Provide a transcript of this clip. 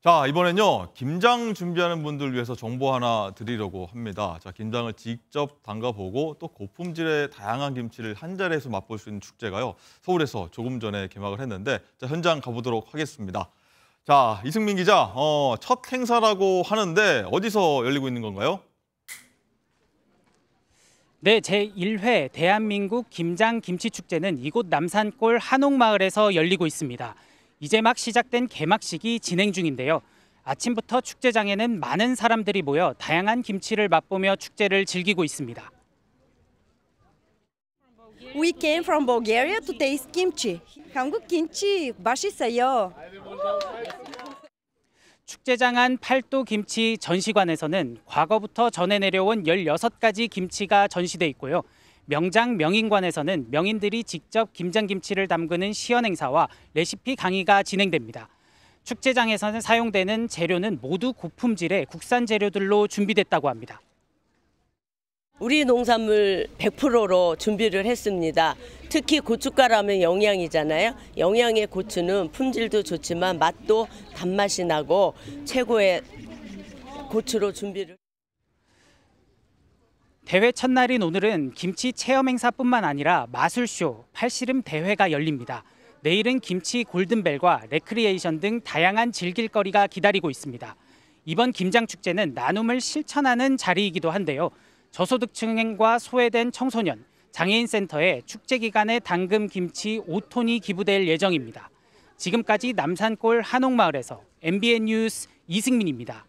자, 이번엔요. 김장 준비하는 분들 위해서 정보 하나 드리려고 합니다. 자, 김장을 직접 담가보고 또 고품질의 다양한 김치를 한 자리에서 맛볼 수 있는 축제가요. 서울에서 조금 전에 개막을 했는데 자, 현장 가보도록 하겠습니다. 자, 이승민 기자, 어, 첫 행사라고 하는데 어디서 열리고 있는 건가요? 네, 제1회 대한민국 김장 김치축제는 이곳 남산골 한옥마을에서 열리고 있습니다. 이제 막 시작된 개막식이 진행 중인데요. 아침부터 축제장에는 많은 사람들이 모여 다양한 김치를 맛보며 축제를 즐기고 있습니다. We came from Bulgaria to taste kimchi. 한국 김치 맛있어요. 축제장 안 팔도 김치 전시관에서는 과거부터 전해 내려온 16가지 김치가 전시돼 있고요. 명장 명인관에서는 명인들이 직접 김장김치를 담그는 시연 행사와 레시피 강의가 진행됩니다. 축제장에서는 사용되는 재료는 모두 고품질의 국산 재료들로 준비됐다고 합니다. 우리 농산물 100%로 준비를 했습니다. 특히 고춧가루하면 영양이잖아요. 영양의 고추는 품질도 좋지만 맛도 단맛이 나고 최고의 고추로 준비를 대회 첫날인 오늘은 김치 체험 행사뿐만 아니라 마술쇼, 팔씨름 대회가 열립니다. 내일은 김치 골든벨과 레크리에이션 등 다양한 즐길 거리가 기다리고 있습니다. 이번 김장축제는 나눔을 실천하는 자리이기도 한데요. 저소득층과 소외된 청소년, 장애인센터에 축제 기간에 당금 김치 5톤이 기부될 예정입니다. 지금까지 남산골 한옥마을에서 MBN 뉴스 이승민입니다.